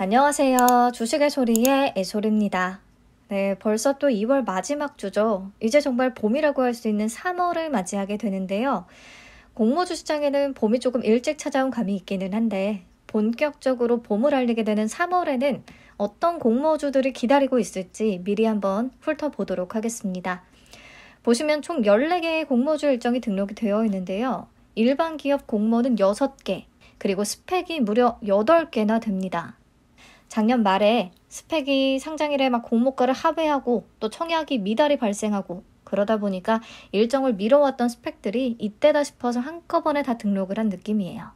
안녕하세요. 주식의 소리의 애솔입니다. 네, 벌써 또 2월 마지막 주죠. 이제 정말 봄이라고 할 수 있는 3월을 맞이하게 되는데요. 공모주 시장에는 봄이 조금 일찍 찾아온 감이 있기는 한데, 본격적으로 봄을 알리게 되는 3월에는 어떤 공모주들이 기다리고 있을지 미리 한번 훑어보도록 하겠습니다. 보시면 총 14개의 공모주 일정이 등록이 되어 있는데요. 일반 기업 공모는 6개, 그리고 스펙이 무려 8개나 됩니다. 작년 말에 스펙이 상장일에 막 공모가를 합의하고 또 청약이 미달이 발생하고 그러다 보니까 일정을 미뤄왔던 스펙들이 이때다 싶어서 한꺼번에 다 등록을 한 느낌이에요.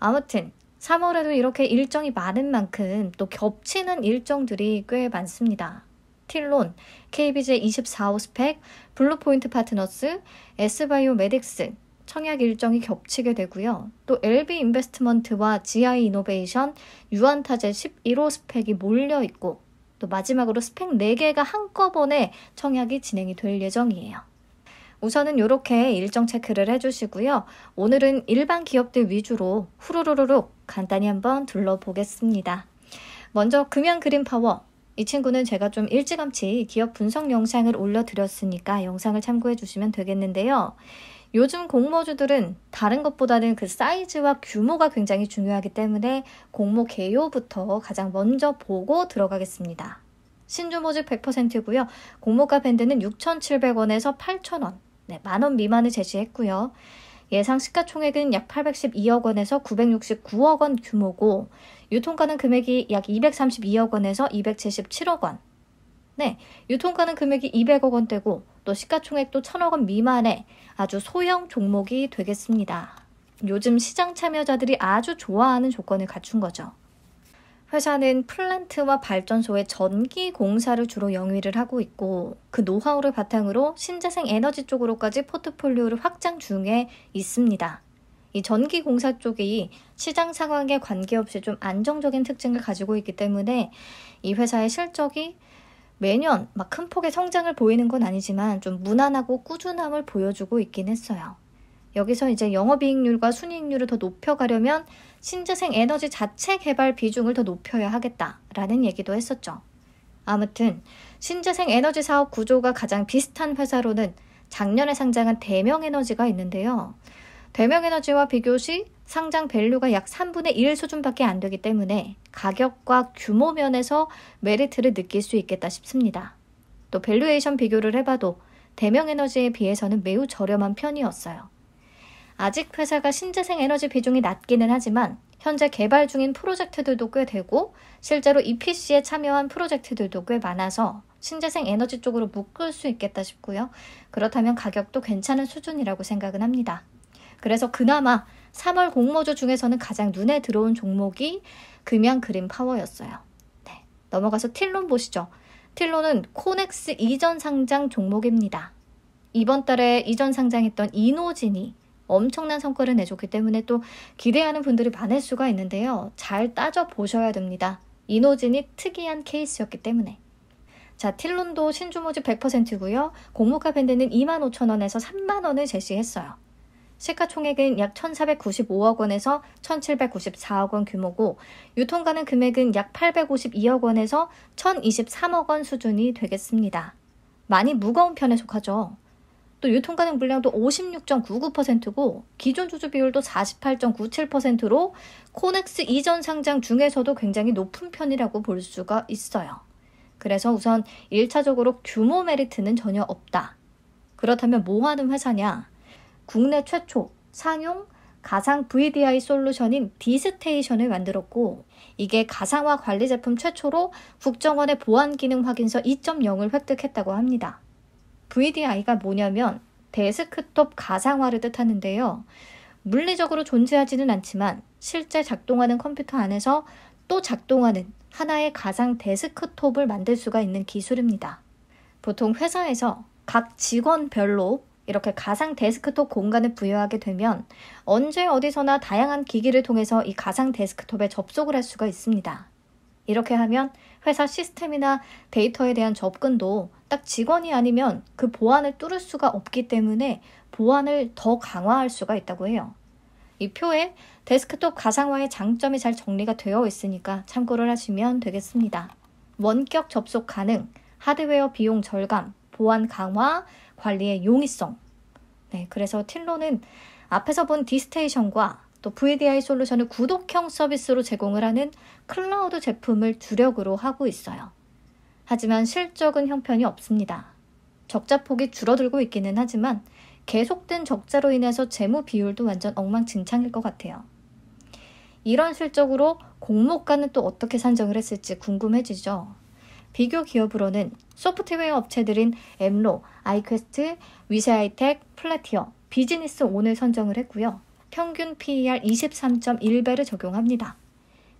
아무튼 3월에도 이렇게 일정이 많은 만큼 또 겹치는 일정들이 꽤 많습니다. 틸론, KBJ 24호 스펙, 블루포인트 파트너스, 에스바이오 메딕스, 청약 일정이 겹치게 되고요. 또 LB 인베스트먼트와 GI 이노베이션, 유한타제 11호 스펙이 몰려 있고 또 마지막으로 스펙 4개가 한꺼번에 청약이 진행이 될 예정이에요. 우선은 이렇게 일정 체크를 해주시고요. 오늘은 일반 기업들 위주로 후루루룩 간단히 한번 둘러보겠습니다. 먼저 금양그린파워 이 친구는 제가 좀 일찌감치 기업 분석 영상을 올려드렸으니까 영상을 참고해 주시면 되겠는데요. 요즘 공모주들은 다른 것보다는 그 사이즈와 규모가 굉장히 중요하기 때문에 공모 개요부터 가장 먼저 보고 들어가겠습니다. 신주 모집 100%고요. 공모가 밴드는 6,700원에서 8,000원, 네, 만원 미만을 제시했고요. 예상 시가총액은 약 812억 원에서 969억 원 규모고 유통가는 금액이 약 232억 원에서 277억 원. 네, 유통가는 금액이 200억 원대고 또 시가총액도 천억 원 미만의 아주 소형 종목이 되겠습니다. 요즘 시장 참여자들이 아주 좋아하는 조건을 갖춘 거죠. 회사는 플랜트와 발전소의 전기 공사를 주로 영위를 하고 있고 그 노하우를 바탕으로 신재생 에너지 쪽으로까지 포트폴리오를 확장 중에 있습니다. 이 전기 공사 쪽이 시장 상황에 관계없이 좀 안정적인 특징을 가지고 있기 때문에 이 회사의 실적이 매년 막 큰 폭의 성장을 보이는 건 아니지만 좀 무난하고 꾸준함을 보여주고 있긴 했어요. 여기서 이제 영업이익률과 순이익률을 더 높여가려면 신재생 에너지 자체 개발 비중을 더 높여야 하겠다라는 얘기도 했었죠. 아무튼 신재생 에너지 사업 구조가 가장 비슷한 회사로는 작년에 상장한 대명에너지가 있는데요. 대명에너지와 비교 시 상장 밸류가 약 3분의 1 수준밖에 안 되기 때문에 가격과 규모 면에서 메리트를 느낄 수 있겠다 싶습니다. 또 밸류에이션 비교를 해봐도 대명에너지에 비해서는 매우 저렴한 편이었어요. 아직 회사가 신재생 에너지 비중이 낮기는 하지만 현재 개발 중인 프로젝트들도 꽤 되고 실제로 EPC에 참여한 프로젝트들도 꽤 많아서 신재생 에너지 쪽으로 묶을 수 있겠다 싶고요. 그렇다면 가격도 괜찮은 수준이라고 생각은 합니다. 그래서 그나마 3월 공모주 중에서는 가장 눈에 들어온 종목이 금양 그린 파워였어요. 네. 넘어가서 틸론 보시죠. 틸론은 코넥스 이전 상장 종목입니다. 이번 달에 이전 상장했던 이노진이 엄청난 성과를 내줬기 때문에 또 기대하는 분들이 많을 수가 있는데요. 잘 따져보셔야 됩니다. 이노진이 특이한 케이스였기 때문에. 자, 틸론도 신주모집 100%고요. 공모가 밴드는 25,000원에서 3만원을 제시했어요. 시가총액은 약 1,495억 원에서 1,794억 원 규모고 유통가는 금액은 약 852억 원에서 1,023억 원 수준이 되겠습니다. 많이 무거운 편에 속하죠. 또 유통가능 물량도 56.99%고 기존 주주 비율도 48.97%로 코넥스 이전 상장 중에서도 굉장히 높은 편이라고 볼 수가 있어요. 그래서 우선 1차적으로 규모 메리트는 전혀 없다. 그렇다면 뭐 하는 회사냐? 국내 최초 상용 가상 VDI 솔루션인 디스테이션을 만들었고 이게 가상화 관리 제품 최초로 국정원의 보안 기능 확인서 2.0을 획득했다고 합니다. VDI가 뭐냐면 데스크톱 가상화를 뜻하는데요. 물리적으로 존재하지는 않지만 실제 작동하는 컴퓨터 안에서 또 작동하는 하나의 가상 데스크톱을 만들 수가 있는 기술입니다. 보통 회사에서 각 직원별로 이렇게 가상 데스크톱 공간을 부여하게 되면 언제 어디서나 다양한 기기를 통해서 이 가상 데스크톱에 접속을 할 수가 있습니다. 이렇게 하면 회사 시스템이나 데이터에 대한 접근도 딱 직원이 아니면 그 보안을 뚫을 수가 없기 때문에 보안을 더 강화할 수가 있다고 해요. 이 표에 데스크톱 가상화의 장점이 잘 정리가 되어 있으니까 참고를 하시면 되겠습니다. 원격 접속 가능, 하드웨어 비용 절감, 보안 강화, 관리의 용이성. 네, 그래서 틸로는 앞에서 본 디스테이션과 또 VDI 솔루션을 구독형 서비스로 제공을 하는 클라우드 제품을 주력으로 하고 있어요. 하지만 실적은 형편이 없습니다. 적자 폭이 줄어들고 있기는 하지만 계속된 적자로 인해서 재무 비율도 완전 엉망진창일 것 같아요. 이런 실적으로 공모가는 또 어떻게 산정을 했을지 궁금해지죠. 비교 기업으로는 소프트웨어 업체들인 엠로, 아이퀘스트, 위세아이텍, 플라티어, 비즈니스 온을 선정을 했고요. 평균 PER 23.1배를 적용합니다.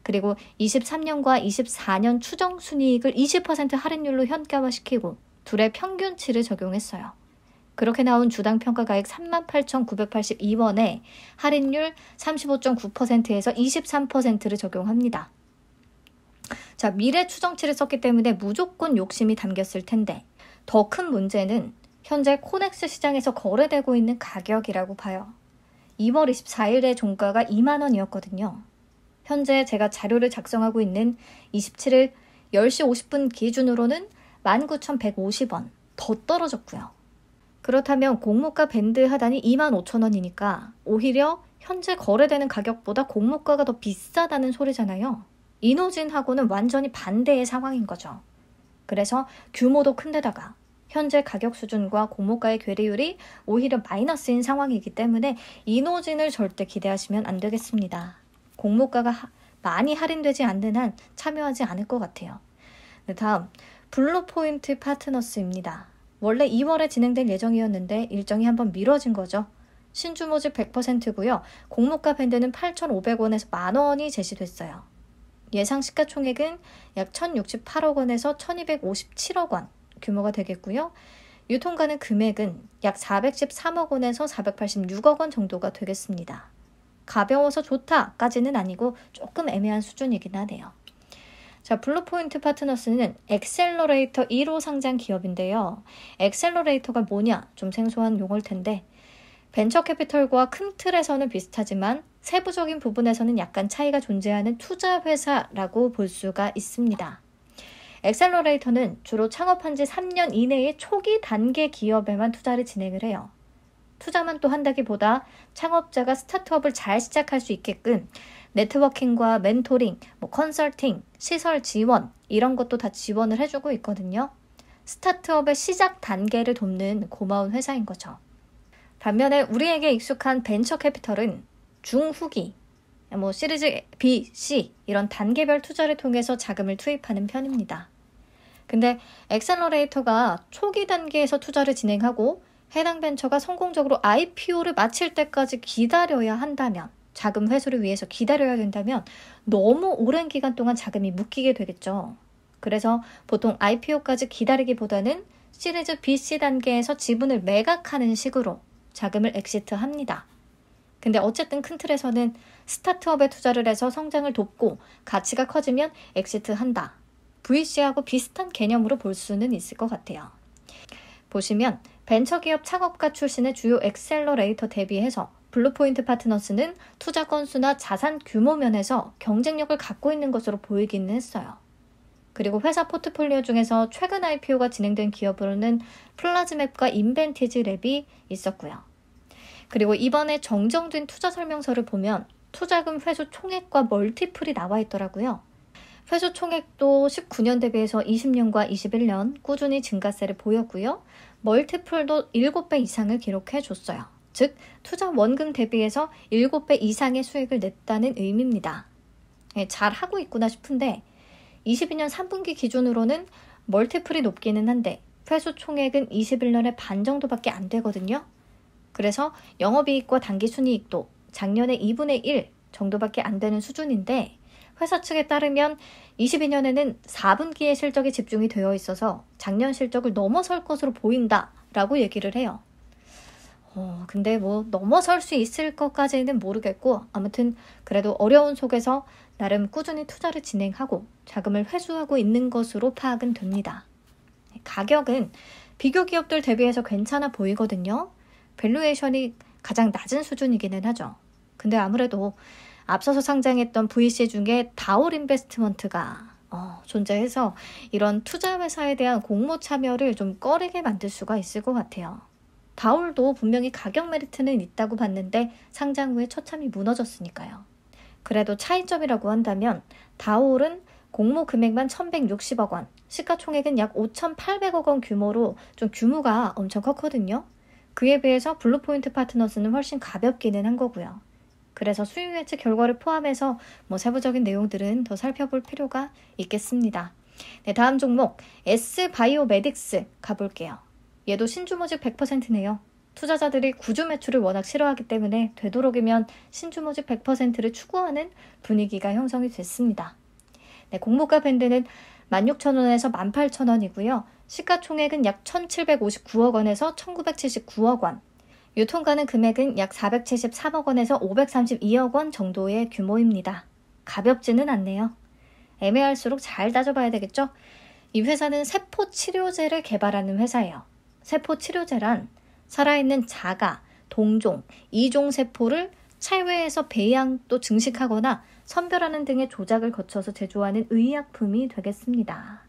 그리고 23년과 24년 추정 순이익을 20% 할인율로 현가화시키고 둘의 평균치를 적용했어요. 그렇게 나온 주당 평가가액 38,982원에 할인율 35.9%에서 23%를 적용합니다. 자, 미래 추정치를 썼기 때문에 무조건 욕심이 담겼을 텐데 더 큰 문제는 현재 코넥스 시장에서 거래되고 있는 가격이라고 봐요. 2월 24일에 종가가 2만 원이었거든요. 현재 제가 자료를 작성하고 있는 27일 10시 50분 기준으로는 19,150원 더 떨어졌고요. 그렇다면 공모가 밴드 하단이 25,000원이니까 오히려 현재 거래되는 가격보다 공모가가 더 비싸다는 소리잖아요. 이노진하고는 완전히 반대의 상황인 거죠. 그래서 규모도 큰데다가 현재 가격 수준과 공모가의 괴리율이 오히려 마이너스인 상황이기 때문에 이노진을 절대 기대하시면 안 되겠습니다. 공모가가 많이 할인되지 않는 한 참여하지 않을 것 같아요. 네, 다음 블루포인트 파트너스입니다. 원래 2월에 진행될 예정이었는데 일정이 한번 미뤄진 거죠. 신주모집 100%고요. 공모가 밴드는 8,500원에서 만원이 제시됐어요. 예상 시가총액은 약 1,068억 원에서 1,257억 원 규모가 되겠고요. 유통가는 금액은 약 413억 원에서 486억 원 정도가 되겠습니다. 가벼워서 좋다까지는 아니고 조금 애매한 수준이긴 하네요. 자, 블루포인트 파트너스는 엑셀러레이터 1호 상장 기업인데요. 엑셀러레이터가 뭐냐? 좀 생소한 용어일 텐데 벤처 캐피털과 큰 틀에서는 비슷하지만 세부적인 부분에서는 약간 차이가 존재하는 투자 회사라고 볼 수가 있습니다. 엑셀러레이터는 주로 창업한 지 3년 이내의 초기 단계 기업에만 투자를 진행을 해요. 투자만 또 한다기보다 창업자가 스타트업을 잘 시작할 수 있게끔 네트워킹과 멘토링, 뭐 컨설팅, 시설 지원 이런 것도 다 지원을 해주고 있거든요. 스타트업의 시작 단계를 돕는 고마운 회사인 거죠. 반면에 우리에게 익숙한 벤처 캐피털은 중후기, 뭐 시리즈 B, C 이런 단계별 투자를 통해서 자금을 투입하는 편입니다. 근데 엑셀러레이터가 초기 단계에서 투자를 진행하고 해당 벤처가 성공적으로 IPO를 마칠 때까지 기다려야 한다면 자금 회수를 위해서 기다려야 된다면 너무 오랜 기간 동안 자금이 묶이게 되겠죠. 그래서 보통 IPO까지 기다리기보다는 시리즈 BC 단계에서 지분을 매각하는 식으로 자금을 엑시트합니다. 근데 어쨌든 큰 틀에서는 스타트업에 투자를 해서 성장을 돕고 가치가 커지면 엑시트 한다. VC하고 비슷한 개념으로 볼 수는 있을 것 같아요. 보시면 벤처기업 창업가 출신의 주요 엑셀러레이터 대비해서 블루포인트 파트너스는 투자 건수나 자산 규모 면에서 경쟁력을 갖고 있는 것으로 보이기는 했어요. 그리고 회사 포트폴리오 중에서 최근 IPO가 진행된 기업으로는 플라즈맵과 인벤티지 랩이 있었고요. 그리고 이번에 정정된 투자 설명서를 보면 투자금 회수 총액과 멀티플이 나와 있더라고요. 회수 총액도 19년 대비해서 20년과 21년 꾸준히 증가세를 보였고요. 멀티플도 7배 이상을 기록해 줬어요. 즉, 투자 원금 대비해서 7배 이상의 수익을 냈다는 의미입니다. 예, 잘 하고 있구나 싶은데, 22년 3분기 기준으로는 멀티플이 높기는 한데, 회수 총액은 2 1년의반 정도밖에 안 되거든요. 그래서 영업이익과 단기순이익도 작년에 2분의 1 정도밖에 안 되는 수준인데 회사 측에 따르면 22년에는 4분기의 실적이 집중이 되어 있어서 작년 실적을 넘어설 것으로 보인다라고 얘기를 해요. 어, 근데 뭐 넘어설 수 있을 것까지는 모르겠고 아무튼 그래도 어려운 속에서 나름 꾸준히 투자를 진행하고 자금을 회수하고 있는 것으로 파악은 됩니다. 가격은 비교 기업들 대비해서 괜찮아 보이거든요. 밸류에이션이 가장 낮은 수준이기는 하죠. 근데 아무래도 앞서서 상장했던 VC 중에 다올 인베스트먼트가 어, 존재해서 이런 투자 회사에 대한 공모 참여를 좀 꺼리게 만들 수가 있을 것 같아요. 다올도 분명히 가격 메리트는 있다고 봤는데 상장 후에 처참히 무너졌으니까요. 그래도 차이점이라고 한다면 다올은 공모 금액만 1160억 원, 시가총액은 약 5800억 원 규모로 좀 규모가 엄청 컸거든요. 그에 비해서 블루포인트 파트너스는 훨씬 가볍기는 한 거고요. 그래서 수익 예측 결과를 포함해서 뭐 세부적인 내용들은 더 살펴볼 필요가 있겠습니다. 네, 다음 종목 S 바이오메딕스 가볼게요. 얘도 신주모직 100%네요. 투자자들이 구조 매출을 워낙 싫어하기 때문에 되도록이면 신주모직 100%를 추구하는 분위기가 형성이 됐습니다. 네, 공모가 밴드는 16,000원에서 18,000원이고요. 시가총액은 약 1,759억 원에서 1,979억 원. 유통가는 금액은 약 473억 원에서 532억 원 정도의 규모입니다. 가볍지는 않네요. 애매할수록 잘 따져봐야 되겠죠? 이 회사는 세포 치료제를 개발하는 회사예요. 세포 치료제란 살아있는 자가, 동종, 이종 세포를 체외에서 배양 또 증식하거나 선별하는 등의 조작을 거쳐서 제조하는 의약품이 되겠습니다.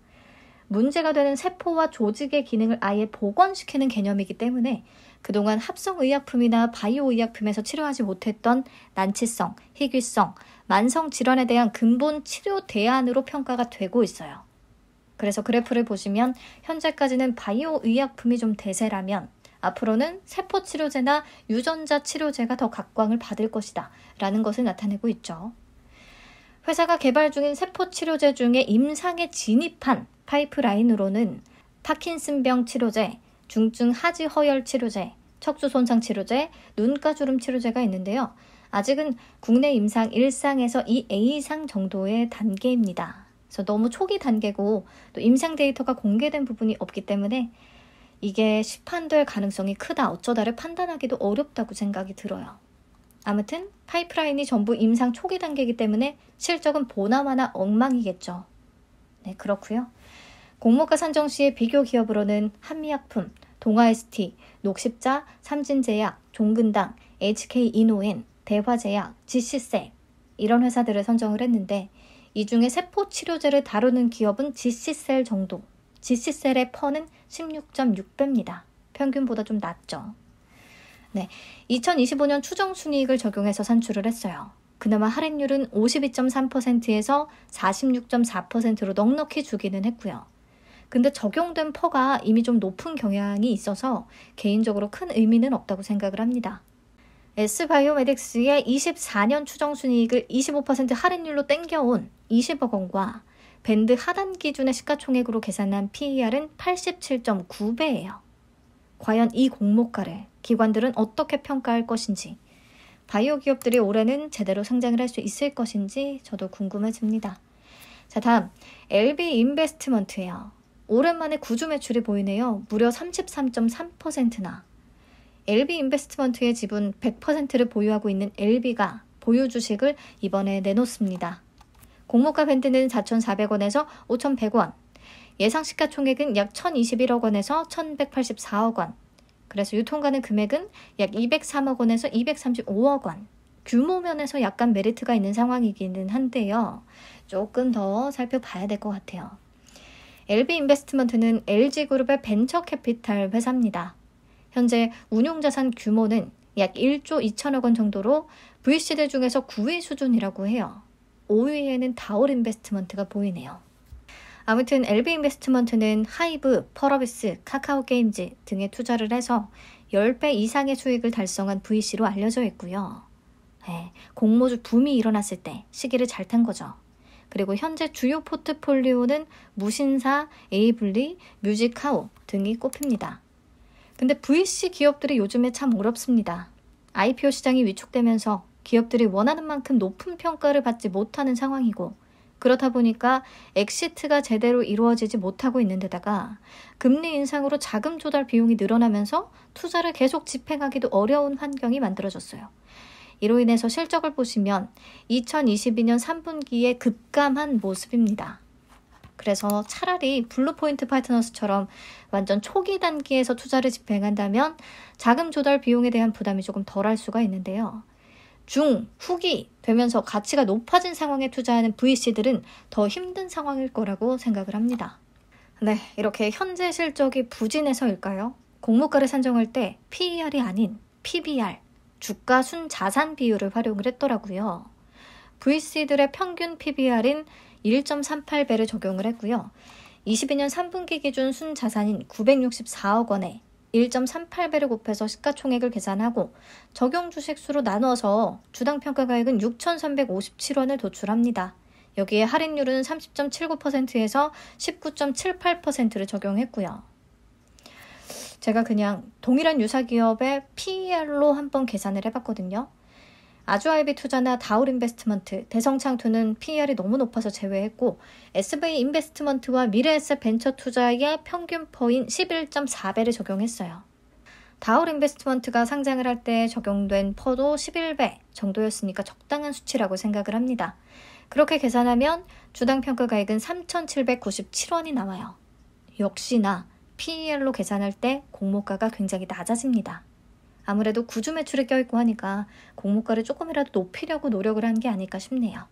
문제가 되는 세포와 조직의 기능을 아예 복원시키는 개념이기 때문에 그동안 합성의약품이나 바이오의약품에서 치료하지 못했던 난치성, 희귀성, 만성 질환에 대한 근본 치료 대안으로 평가가 되고 있어요. 그래서 그래프를 보시면 현재까지는 바이오 의약품이 좀 대세라면 앞으로는 세포 치료제나 유전자 치료제가 더 각광을 받을 것이다 라는 것을 나타내고 있죠. 회사가 개발 중인 세포 치료제 중에 임상에 진입한 파이프라인으로는 파킨슨병 치료제, 중증 하지 허혈 치료제, 척수 손상 치료제, 눈가주름 치료제가 있는데요. 아직은 국내 임상 1상에서 2A상 정도의 단계입니다. 그래서 너무 초기 단계고 또 임상 데이터가 공개된 부분이 없기 때문에 이게 시판될 가능성이 크다 어쩌다를 판단하기도 어렵다고 생각이 들어요. 아무튼 파이프라인이 전부 임상 초기 단계이기 때문에 실적은 보나마나 엉망이겠죠. 네, 그렇고요. 공모가 산정 시의 비교 기업으로는 한미약품, 동아ST, 녹십자, 삼진제약, 종근당, HK이노엔, 대화제약, GC셀 이런 회사들을 선정을 했는데 이 중에 세포 치료제를 다루는 기업은 GC셀 정도. GC셀의 퍼는 16.6배입니다. 평균보다 좀 낮죠. 네, 2025년 추정 순이익을 적용해서 산출을 했어요. 그나마 할인율은 52.3%에서 46.4%로 넉넉히 주기는 했고요. 근데 적용된 퍼가 이미 좀 높은 경향이 있어서 개인적으로 큰 의미는 없다고 생각을 합니다. S바이오메딕스의 24년 추정 순이익을 25% 할인율로 땡겨온 20억 원과 밴드 하단 기준의 시가총액으로 계산한 PER은 87.9배예요. 과연 이 공모가를 기관들은 어떻게 평가할 것인지, 바이오 기업들이 올해는 제대로 성장을 할 수 있을 것인지 저도 궁금해집니다. 자, 다음. LB 인베스트먼트예요. 오랜만에 구조 매출이 보이네요. 무려 33.3%나. LB 인베스트먼트의 지분 100%를 보유하고 있는 LB가 보유 주식을 이번에 내놓습니다. 공모가 밴드는 4,400원에서 5,100원, 예상 시가총액은 약 1,021억 원에서 1,184억 원, 그래서 유통가는 금액은 약 203억 원에서 235억 원. 규모면에서 약간 메리트가 있는 상황이기는 한데요. 조금 더 살펴봐야 될 것 같아요. LB 인베스트먼트는 LG그룹의 벤처 캐피탈 회사입니다. 현재 운용자산 규모는 약 1조 2천억 원 정도로 VC들 중에서 9위 수준이라고 해요. 5위에는 다올 인베스트먼트가 보이네요. 아무튼 LB 인베스트먼트는 하이브, 펄어비스, 카카오 게임즈 등에 투자를 해서 10배 이상의 수익을 달성한 VC로 알려져 있고요. 네, 공모주 붐이 일어났을 때 시기를 잘 탄 거죠. 그리고 현재 주요 포트폴리오는 무신사, 에이블리, 뮤직하우 등이 꼽힙니다. 근데 VC 기업들이 요즘에 참 어렵습니다. IPO 시장이 위축되면서 기업들이 원하는 만큼 높은 평가를 받지 못하는 상황이고 그렇다 보니까 엑시트가 제대로 이루어지지 못하고 있는 데다가 금리 인상으로 자금 조달 비용이 늘어나면서 투자를 계속 집행하기도 어려운 환경이 만들어졌어요. 이로 인해서 실적을 보시면 2022년 3분기에 급감한 모습입니다. 그래서 차라리 블루포인트 파트너스처럼 완전 초기 단계에서 투자를 집행한다면 자금 조달 비용에 대한 부담이 조금 덜할 수가 있는데요. 중, 후기 되면서 가치가 높아진 상황에 투자하는 VC들은 더 힘든 상황일 거라고 생각을 합니다. 네, 이렇게 현재 실적이 부진해서일까요? 공모가를 산정할 때 PER이 아닌 PBR, 주가 순 자산 비율을 활용을 했더라고요. VC들의 평균 PBR인 1.38배를 적용을 했고요. 22년 3분기 기준 순 자산인 964억 원에 1.38배를 곱해서 시가총액을 계산하고 적용 주식수로 나눠서 주당 평가가액은 6,357원을 도출합니다. 여기에 할인율은 30.79%에서 19.78%를 적용했고요. 제가 그냥 동일한 유사 기업의 PER로 한번 계산을 해봤거든요. 아주아이비 투자나 다울 인베스트먼트, 대성창투는 PER이 너무 높아서 제외했고 SV 인베스트먼트와 미래에셋 벤처 투자에 평균 포인 11.4배를 적용했어요. 다울 인베스트먼트가 상장을 할 때 적용된 퍼도 11배 정도였으니까 적당한 수치라고 생각을 합니다. 그렇게 계산하면 주당 평가 가액은 3,797원이 나와요. 역시나 PER로 계산할 때 공모가가 굉장히 낮아집니다. 아무래도 구주 매출에 껴있고 하니까 공모가를 조금이라도 높이려고 노력을 한 게 아닐까 싶네요.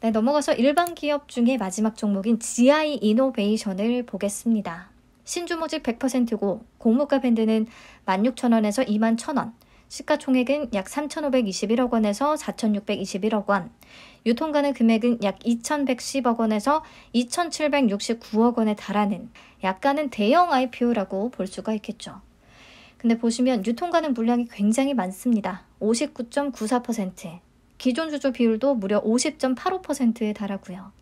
네, 넘어가서 일반 기업 중에 마지막 종목인 GI 이노베이션을 보겠습니다. 신주모집 100%고 공모가 밴드는 16,000원에서 21,000원, 시가총액은 약 3,521억 원에서 4,621억 원, 유통가는 금액은 약 2,110억 원에서 2,769억 원에 달하는 약간은 대형 IPO라고 볼 수가 있겠죠. 근데 보시면 유통가는 물량이 굉장히 많습니다. 59.94%. 기존 주주 비율도 무려 50.85%에 달하고요.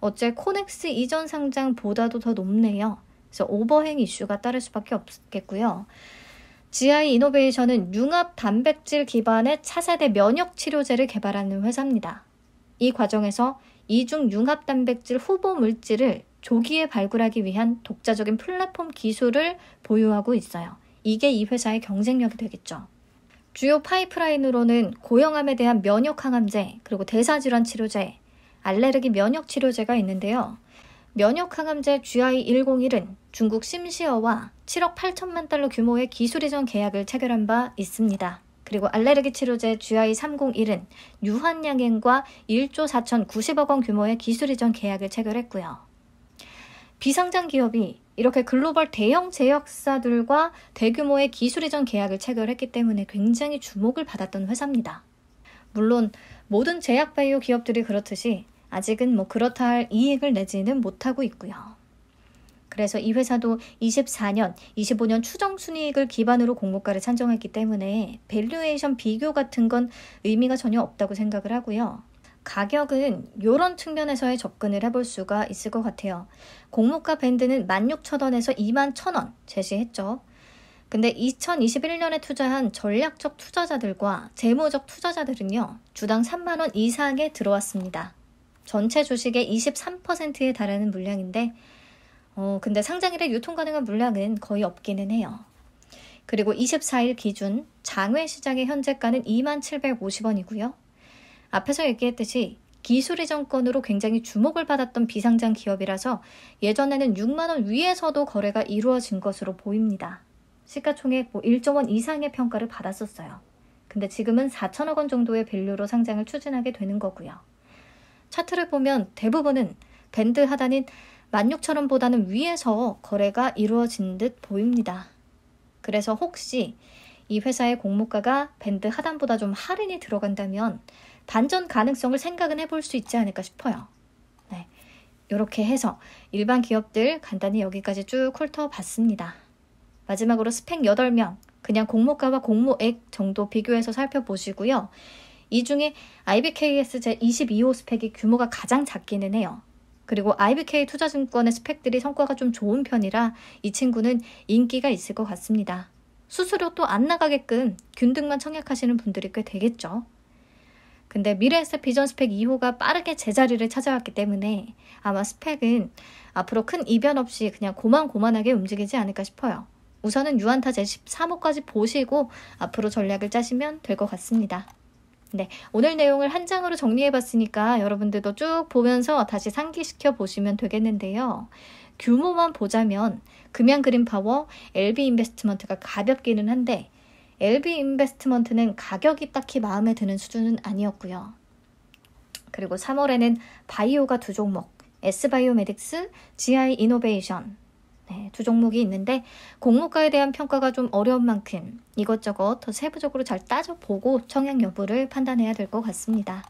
어째 코넥스 이전 상장보다도 더 높네요. 그래서 오버행 이슈가 따를 수밖에 없겠고요. GI 이노베이션은 융합 단백질 기반의 차세대 면역 치료제를 개발하는 회사입니다. 이 과정에서 이중 융합 단백질 후보 물질을 조기에 발굴하기 위한 독자적인 플랫폼 기술을 보유하고 있어요. 이게 이 회사의 경쟁력이 되겠죠. 주요 파이프라인으로는 고형암에 대한 면역 항암제, 그리고 대사질환 치료제, 알레르기 면역 치료제가 있는데요. 면역 항암제 GI101은 중국 심시어와 7억 8천만 달러 규모의 기술 이전 계약을 체결한 바 있습니다. 그리고 알레르기 치료제 GI301은 유한양행과 1조 4천 90억 원 규모의 기술 이전 계약을 체결했고요. 비상장 기업이 이렇게 글로벌 대형 제약사들과 대규모의 기술 이전 계약을 체결했기 때문에 굉장히 주목을 받았던 회사입니다. 물론 모든 제약 바이오 기업들이 그렇듯이 아직은 뭐 그렇다 할 이익을 내지는 못하고 있고요. 그래서 이 회사도 24년, 25년 추정 순이익을 기반으로 공모가를 산정했기 때문에 밸류에이션 비교 같은 건 의미가 전혀 없다고 생각을 하고요. 가격은 이런 측면에서의 접근을 해볼 수가 있을 것 같아요. 공모가 밴드는 16,000원에서 21,000원 제시했죠. 근데 2021년에 투자한 전략적 투자자들과 재무적 투자자들은요, 주당 3만원 이상에 들어왔습니다. 전체 주식의 23%에 달하는 물량인데, 어, 근데 상장일에 유통 가능한 물량은 거의 없기는 해요. 그리고 24일 기준 장외 시장의 현재가는 2 7 5 0원이고요 앞에서 얘기했듯이 기술의 정권으로 굉장히 주목을 받았던 비상장 기업이라서 예전에는 6만원 위에서도 거래가 이루어진 것으로 보입니다. 시가총액 1조원 뭐 이상의 평가를 받았었어요. 근데 지금은 4천억 원 정도의 밸류로 상장을 추진하게 되는 거고요. 차트를 보면 대부분은 밴드 하단인 16,000원보다는 위에서 거래가 이루어진 듯 보입니다. 그래서 혹시 이 회사의 공모가가 밴드 하단보다 좀 할인이 들어간다면 반전 가능성을 생각은 해볼 수 있지 않을까 싶어요. 네. 이렇게 해서 일반 기업들 간단히 여기까지 쭉 훑어봤습니다. 마지막으로 스펙 8명, 그냥 공모가와 공모액 정도 비교해서 살펴보시고요. 이 중에 IBKS 제22호 스펙이 규모가 가장 작기는 해요. 그리고 IBK 투자증권의 스펙들이 성과가 좀 좋은 편이라 이 친구는 인기가 있을 것 같습니다. 수수료 또안 나가게끔 균등만 청약하시는 분들이 꽤 되겠죠. 근데 미래에셋 비전 스펙 2호가 빠르게 제자리를 찾아왔기 때문에 아마 스펙은 앞으로 큰 이변 없이 그냥 고만고만하게 움직이지 않을까 싶어요. 우선은 유한타 제13호까지 보시고 앞으로 전략을 짜시면 될 것 같습니다. 네, 오늘 내용을 한 장으로 정리해봤으니까 여러분들도 쭉 보면서 다시 상기시켜 보시면 되겠는데요. 규모만 보자면 금양그린파워, LB인베스트먼트가 가볍기는 한데 LB인베스트먼트는 가격이 딱히 마음에 드는 수준은 아니었고요. 그리고 3월에는 바이오가 두 종목, S바이오메딕스, GI 이노베이션 네, 두 종목이 있는데 공모가에 대한 평가가 좀 어려운 만큼 이것저것 더 세부적으로 잘 따져보고 청약 여부를 판단해야 될 것 같습니다.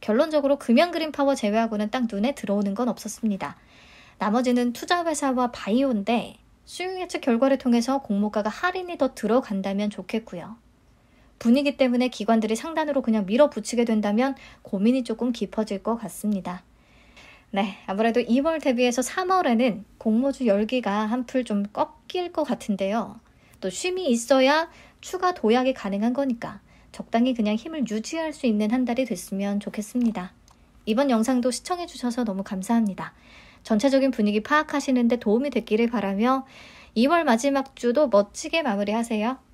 결론적으로 금양 그린 파워 제외하고는 딱 눈에 들어오는 건 없었습니다. 나머지는 투자회사와 바이오인데 수요 예측 결과를 통해서 공모가가 할인이 더 들어간다면 좋겠고요. 분위기 때문에 기관들이 상단으로 그냥 밀어붙이게 된다면 고민이 조금 깊어질 것 같습니다. 네, 아무래도 2월 대비해서 3월에는 공모주 열기가 한풀 좀 꺾일 것 같은데요. 또 쉼이 있어야 추가 도약이 가능한 거니까 적당히 그냥 힘을 유지할 수 있는 한 달이 됐으면 좋겠습니다. 이번 영상도 시청해주셔서 너무 감사합니다. 전체적인 분위기 파악하시는데 도움이 됐기를 바라며 2월 마지막 주도 멋지게 마무리하세요.